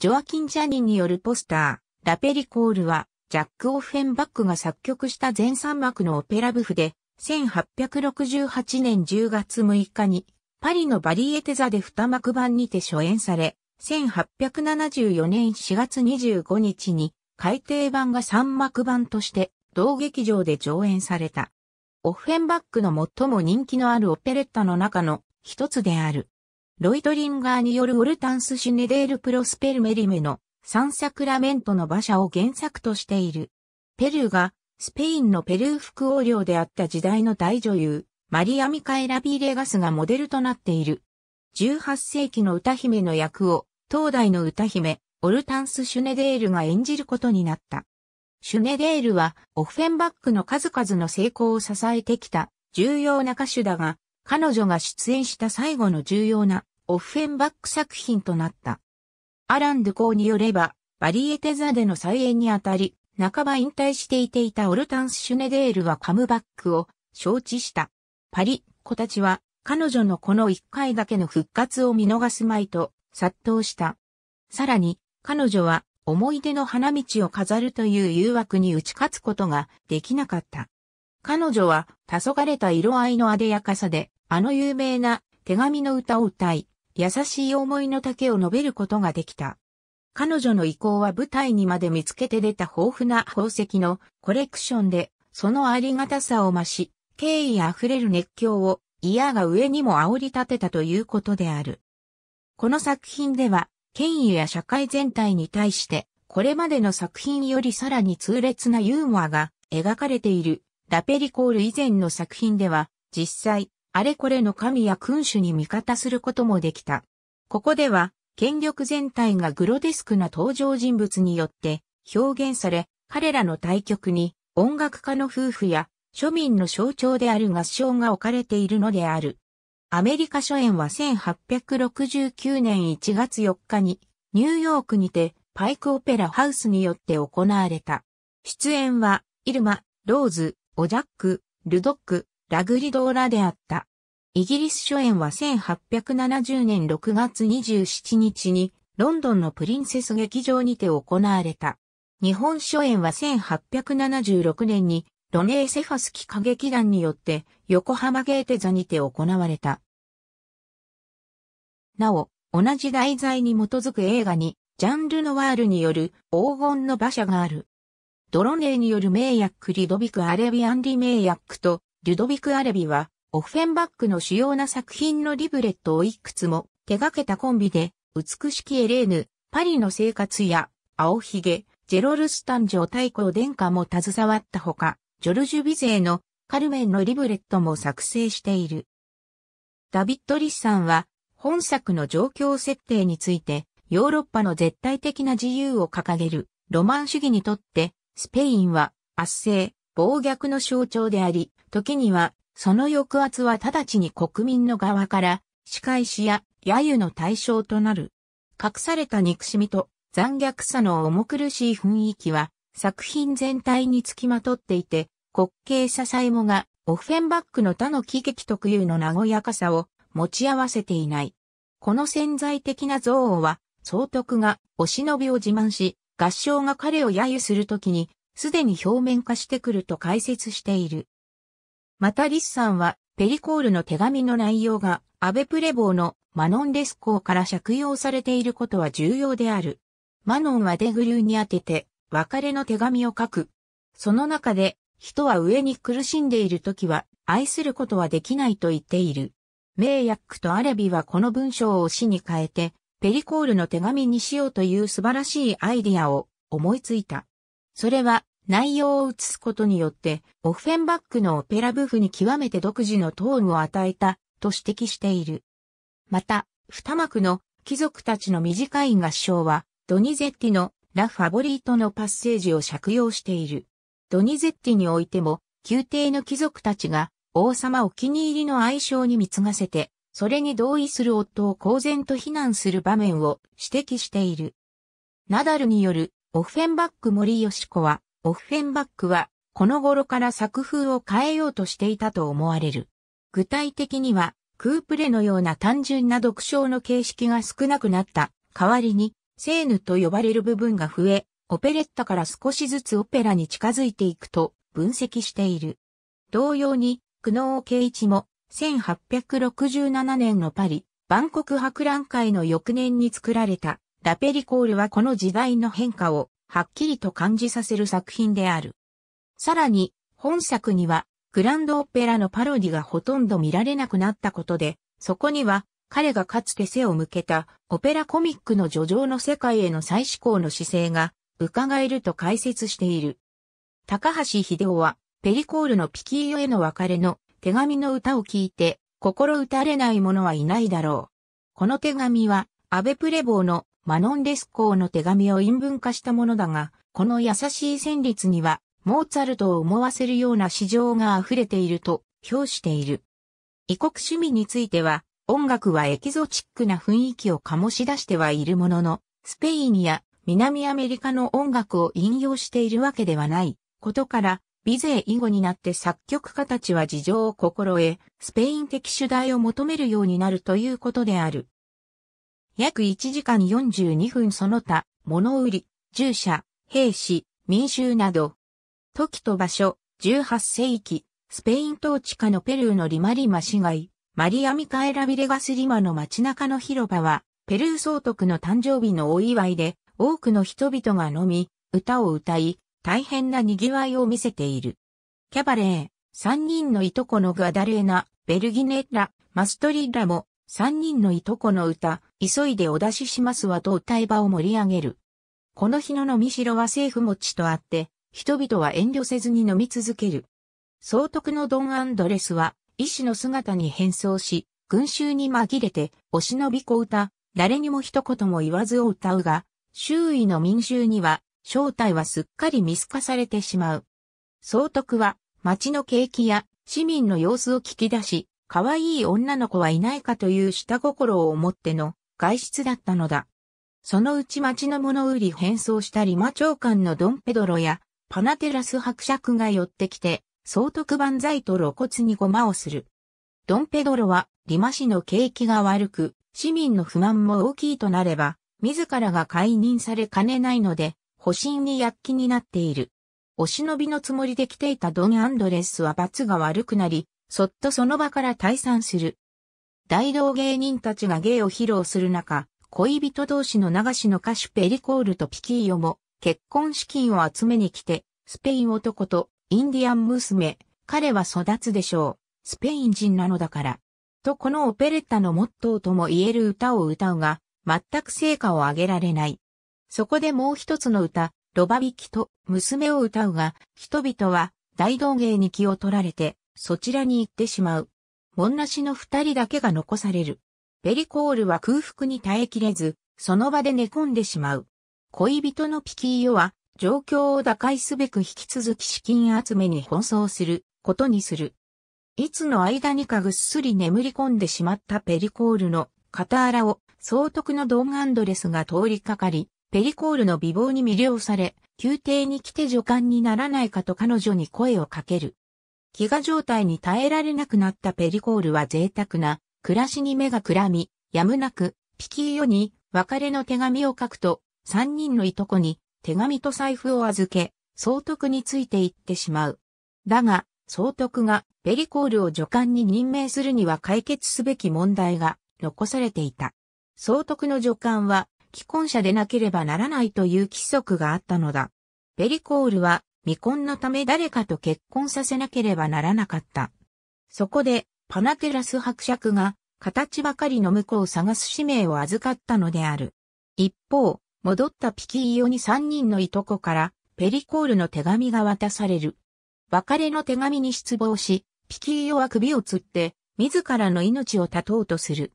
ジョアキン・ジャニによるポスター、ラペリコールは、ジャック・オフェンバックが作曲した全3幕のオペラブフで、1868年10月6日に、パリのバリエテザで2幕版にて初演され、1874年4月25日に、改訂版が3幕版として、同劇場で上演された。オフェンバックの最も人気のあるオペレッタの中の一つである。ロイトリンガーによるオルタンス・シュネデール・プロスペル・メリメのサン・サクラメントの馬車を原作としている。ペルーがスペインのペルー副王領であった時代の大女優、マリア・ミカエラ・ビーレガスがモデルとなっている。18世紀の歌姫の役を、当代の歌姫、オルタンス・シュネデールが演じることになった。シュネデールは、オフェンバックの数々の成功を支えてきた、重要な歌手だが、彼女が出演した最後の重要なオッフェンバック作品となった。アラン・ドゥコーによれば、バリエテザでの再演にあたり、半ば引退していていたオルタンス・シュネデールはカムバックを承知した。パリ子たちは彼女のこの一回だけの復活を見逃すまいと殺到した。さらに彼女は思い出の花道を飾るという誘惑に打ち勝つことができなかった。彼女は黄昏れた色合いの艶やかさであの有名な手紙の歌を歌い、優しい思いの丈を述べることができた。彼女の意向は舞台にまで見つけて出た豊富な宝石のコレクションで、そのありがたさを増し、敬意あふれる熱狂を、イヤが上にも煽り立てたということである。この作品では、権威や社会全体に対して、これまでの作品よりさらに痛烈なユーモアが描かれている。ラペリコール以前の作品では、実際、あれこれの神や君主に味方することもできた。ここでは、権力全体がグロデスクな登場人物によって表現され、彼らの対局に音楽家の夫婦や庶民の象徴である合唱が置かれているのである。アメリカ初演は1869年1月4日にニューヨークにてパイクオペラハウスによって行われた。出演はイルマ、ローズ、オジャック、ルドック、ラグリドーラであった。イギリス初演は1870年6月27日にロンドンのプリンセス劇場にて行われた。日本初演は1876年にロネーセファスキ歌劇団によって横浜ゲーテ座にて行われた。なお、同じ題材に基づく映画にジャンルノワールによる黄金の馬車がある。ドロネーによる名役リドビク・アレビアン・リ名役とリュドビク・アレビは、オフフェンバックの主要な作品のリブレットをいくつも手掛けたコンビで、美しきエレーヌ、パリの生活や、青ひげ、ジェロルスタジョ太鼓殿下も携わったほか、ジョルジュ・ビゼーのカルメンのリブレットも作成している。ダビッド・リスさんは、本作の状況設定について、ヨーロッパの絶対的な自由を掲げるロマン主義にとって、スペインは圧政、暴虐の象徴であり、時には、その抑圧は直ちに国民の側から、仕返しや揶揄の対象となる。隠された憎しみと残虐さの重苦しい雰囲気は、作品全体につきまとっていて、滑稽ささえもが、オフェンバックの他の喜劇特有の和やかさを持ち合わせていない。この潜在的な憎悪は、総督がお忍びを自慢し、合唱が彼を揶揄するときに、すでに表面化してくると解説している。またリスさんは、ペリコールの手紙の内容が、アベプレボーのマノンレスコーから借用されていることは重要である。マノンはデグリューに当てて、別れの手紙を書く。その中で、人は上に苦しんでいる時は、愛することはできないと言っている。メイヤックとアレビはこの文章を詩に変えて、ペリコールの手紙にしようという素晴らしいアイディアを思いついた。それは内容を移すことによって、オフフェンバックのオペラブフに極めて独自のトーンを与えた、と指摘している。また、二幕の貴族たちの短い合唱は、ドニゼッティのラ・ファボリートのパッセージを借用している。ドニゼッティにおいても、宮廷の貴族たちが、王様お気に入りの愛称に貢がせて、それに同意する夫を公然と非難する場面を指摘している。ナダルによるオフェンバック森吉子はオフフェンバックは、この頃から作風を変えようとしていたと思われる。具体的には、クープレのような単純な読書の形式が少なくなった。代わりに、セーヌと呼ばれる部分が増え、オペレッタから少しずつオペラに近づいていくと分析している。同様に、久能圭一も、1867年のパリ、万国博覧会の翌年に作られた、ラペリコールはこの時代の変化をはっきりと感じさせる作品である。さらに、本作には、グランドオペラのパロディがほとんど見られなくなったことで、そこには、彼がかつて背を向けたオペラコミックの叙情の世界への再思考の姿勢が伺えると解説している。高橋秀夫はペリコールのピキーヨへの別れの手紙の歌を聞いて心打たれない者はいないだろう。この手紙は安倍プレボーのマノン・レスコーの手紙を陰文化したものだが、この優しい旋律には、モーツァルトを思わせるような詩情が溢れていると評している。異国趣味については、音楽はエキゾチックな雰囲気を醸し出してはいるものの、スペインや南アメリカの音楽を引用しているわけではないことから、美勢以後になって作曲家たちは事情を心得、スペイン的主題を求めるようになるということである。約1時間42分その他、物売り、従者、兵士、民衆など。時と場所、18世紀、スペイン統治下のペルーのリマリマ市街、マリアミカエラビレガスリマの街中の広場は、ペルー総督の誕生日のお祝いで、多くの人々が飲み、歌を歌い、大変な賑わいを見せている。キャバレー、3人のいとこのガダレーナ、ベルギネッラ、マストリッラも、三人のいとこの歌、急いでお出ししますわと歌い場を盛り上げる。この日の飲みしろは政府持ちとあって、人々は遠慮せずに飲み続ける。総督のドン・アンドレスは、医師の姿に変装し、群衆に紛れて、お忍び子歌、誰にも一言も言わずを歌うが、周囲の民衆には、正体はすっかり見透かされてしまう。総督は、町の景気や市民の様子を聞き出し、可愛い女の子はいないかという下心を持っての外出だったのだ。そのうち町の物売り変装したリマ長官のドンペドロやパナテラス伯爵が寄ってきて、総督万歳と露骨にごまをする。ドンペドロはリマ氏の景気が悪く、市民の不満も大きいとなれば、自らが解任されかねないので、保身に躍起になっている。お忍びのつもりで来ていたドン・アンドレスは罰が悪くなり、そっとその場から退散する。大道芸人たちが芸を披露する中、恋人同士の流しの歌手ペリコールとピキーヨも結婚資金を集めに来て、スペイン男とインディアン娘、彼は育つでしょう。スペイン人なのだから。とこのオペレッタのモットーとも言える歌を歌うが、全く成果を上げられない。そこでもう一つの歌、ロバビキと娘を歌うが、人々は大道芸に気を取られて、そちらに行ってしまう。もんなしの二人だけが残される。ペリコールは空腹に耐えきれず、その場で寝込んでしまう。恋人のピキーヨは、状況を打開すべく引き続き資金集めに奔走することにする。いつの間にかぐっすり眠り込んでしまったペリコールの傍らを総督のドン・アンドレスが通りかかり、ペリコールの美貌に魅了され、宮廷に来て助官にならないかと彼女に声をかける。飢餓状態に耐えられなくなったペリコールは贅沢な暮らしに目がくらみ、やむなくピキーヨに別れの手紙を書くと、3人のいとこに手紙と財布を預け、総督について行ってしまう。だが、総督がペリコールを助官に任命するには解決すべき問題が残されていた。総督の助官は既婚者でなければならないという規則があったのだ。ペリコールは未婚のため誰かと結婚させなければならなかった。そこで、パナテラス伯爵が、形ばかりの婿を探す使命を預かったのである。一方、戻ったピキイオに3人のいとこから、ペリコールの手紙が渡される。別れの手紙に失望し、ピキイオは首を吊って、自らの命を絶とうとする。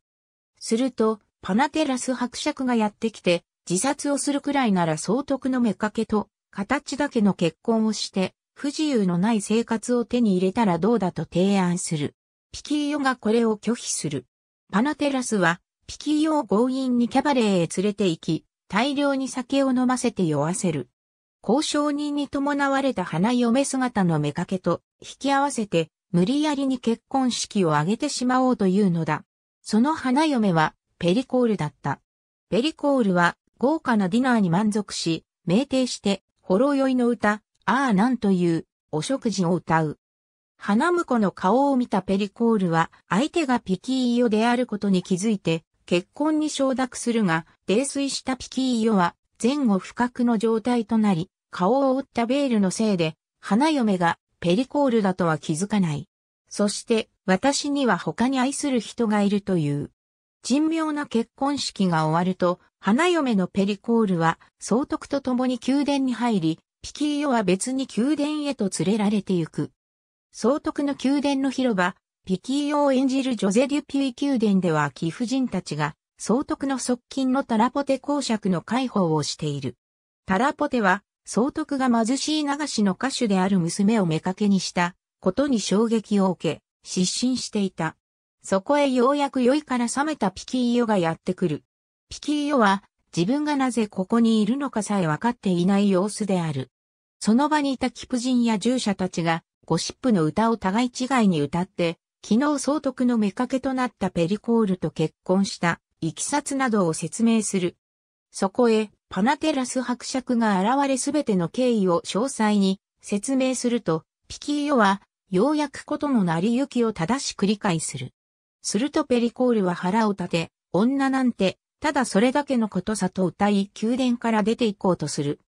すると、パナテラス伯爵がやってきて、自殺をするくらいなら総督の目かけと形だけの結婚をして、不自由のない生活を手に入れたらどうだと提案する。ピキーヨがこれを拒否する。パナテラスは、ピキーヨを強引にキャバレーへ連れて行き、大量に酒を飲ませて酔わせる。交渉人に伴われた花嫁姿の目けと引き合わせて、無理やりに結婚式を挙げてしまおうというのだ。その花嫁は、ペリコールだった。ペリコールは、豪華なディナーに満足し、酩酊して、ほろ酔いの歌、ああなんという、お食事を歌う。花婿の顔を見たペリコールは、相手がピキーヨであることに気づいて、結婚に承諾するが、泥酔したピキーヨは、前後不覚の状態となり、顔を打ったベールのせいで、花嫁がペリコールだとは気づかない。そして、私には他に愛する人がいるという。珍妙な結婚式が終わると、花嫁のペリコールは、総督と共に宮殿に入り、ピキーヨは別に宮殿へと連れられてゆく。総督の宮殿の広場、ピキーヨを演じるジョゼ・デュピュイ宮殿では貴婦人たちが、総督の側近のタラポテ公爵の介抱をしている。タラポテは、総督が貧しい流しの歌手である娘を目かけにしたことに衝撃を受け、失神していた。そこへようやく酔いから覚めたピキーヨがやってくる。ピキーヨは、自分がなぜここにいるのかさえ分かっていない様子である。その場にいたキプ人や従者たちが、ゴシップの歌を互い違いに歌って、昨日総督のけとなったペリコールと結婚した、いきさつなどを説明する。そこへ、パナテラス伯爵が現れすべての経緯を詳細に説明すると、ピキーヨは、ようやくことの成り行きを正しく理解する。するとペリコールは腹を立て、女なんてただそれだけのことさと歌い宮殿から出て行こうとする。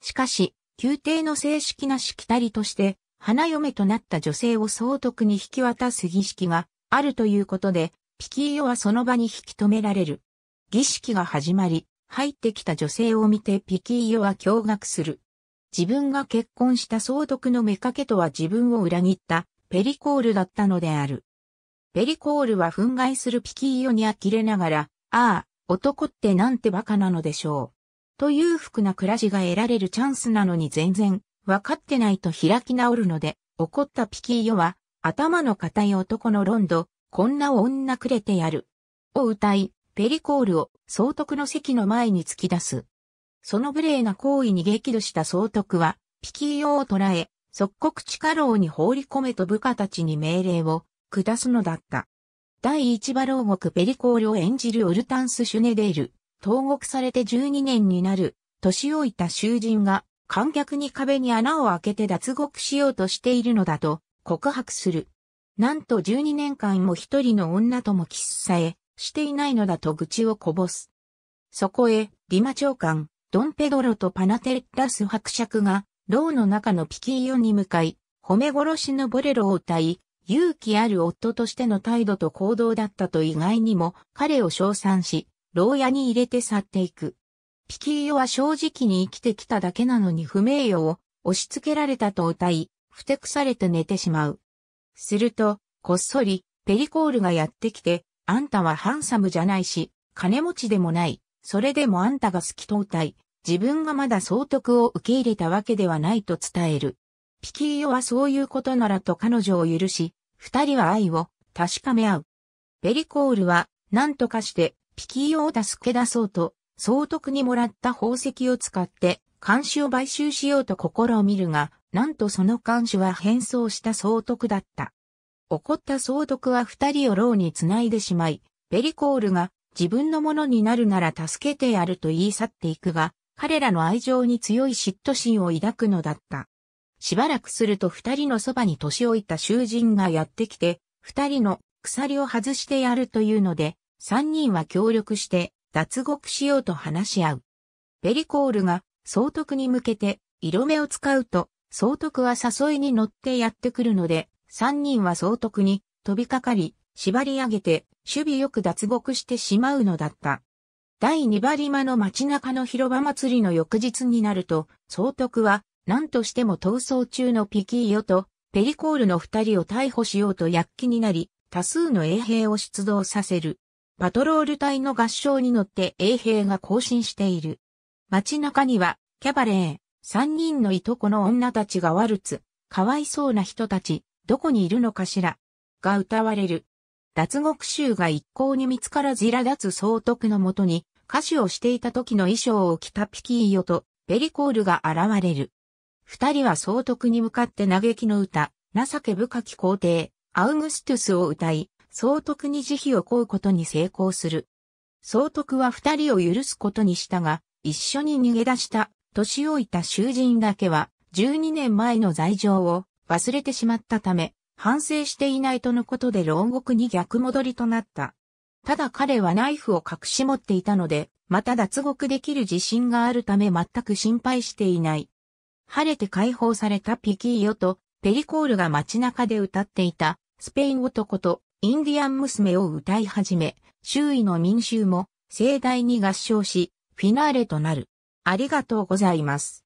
しかし、宮廷の正式なしきたりとして、花嫁となった女性を総督に引き渡す儀式があるということで、ピキーヨはその場に引き止められる。儀式が始まり、入ってきた女性を見てピキーヨは驚愕する。自分が結婚した総督の妾とは自分を裏切ったペリコールだったのである。ペリコールは憤慨するピキーヨに呆れながら、ああ、男ってなんてバカなのでしょう。と裕福な暮らしが得られるチャンスなのに全然わかってないと開き直るので、怒ったピキーヨは、頭の固い男のロンド、こんな女くれてやる。を歌い、ペリコールを総督の席の前に突き出す。その無礼な行為に激怒した総督は、ピキーヨを捕らえ、即刻地下牢に放り込めと部下たちに命令を下すのだった。第一馬牢獄ペリコールを演じるオルタンス・シュネデール、投獄されて12年になる、年老いた囚人が、観客に壁に穴を開けて脱獄しようとしているのだと、告白する。なんと12年間も一人の女とも喫茶へ、していないのだと愚痴をこぼす。そこへ、リマ長官、ドンペドロとパナテッラス伯爵が、牢の中のピキーヨに向かい、褒め殺しのボレロを歌い、勇気ある夫としての態度と行動だったと意外にも彼を称賛し、牢屋に入れて去っていく。ピキーヨは正直に生きてきただけなのに不名誉を押し付けられたと歌い、ふてくされて寝てしまう。すると、こっそり、ペリコールがやってきて、あんたはハンサムじゃないし、金持ちでもない、それでもあんたが好きと歌い、自分がまだ総督を受け入れたわけではないと伝える。ピキーヨはそういうことならと彼女を許し、二人は愛を確かめ合う。ベリコールは何とかしてピキーを助け出そうと、総督にもらった宝石を使って監視を買収しようと試みるが、なんとその監視は変装した総督だった。怒った総督は二人を牢に繋いでしまい、ベリコールが自分のものになるなら助けてやると言い去っていくが、彼らの愛情に強い嫉妬心を抱くのだった。しばらくすると二人のそばに年老いた囚人がやってきて、二人の鎖を外してやるというので、三人は協力して脱獄しようと話し合う。ペリコールが総督に向けて色目を使うと、総督は誘いに乗ってやってくるので、三人は総督に飛びかかり、縛り上げて、守備よく脱獄してしまうのだった。第二馬リマの街中の広場祭りの翌日になると、総督は何としても逃走中のピキーヨとペリコールの二人を逮捕しようと躍起になり、多数の衛兵を出動させる。パトロール隊の合唱に乗って衛兵が行進している。街中には、キャバレー、三人のいとこの女たちがワルツ、かわいそうな人たち、どこにいるのかしら、が歌われる。脱獄衆が一向に見つからずら立つ総督のもとに、歌手をしていた時の衣装を着たピキーヨとペリコールが現れる。二人は総督に向かって嘆きの歌、情け深き皇帝、アウグストゥスを歌い、総督に慈悲を請うことに成功する。総督は二人を許すことにしたが、一緒に逃げ出した年老いた囚人だけは、12年前の罪状を忘れてしまったため、反省していないとのことで牢獄に逆戻りとなった。ただ彼はナイフを隠し持っていたので、また脱獄できる自信があるため全く心配していない。晴れて解放されたピキーヨとペリコールが街中で歌っていたスペイン男とインディアン娘を歌い始め、周囲の民衆も盛大に合唱し、フィナーレとなる。ありがとうございます。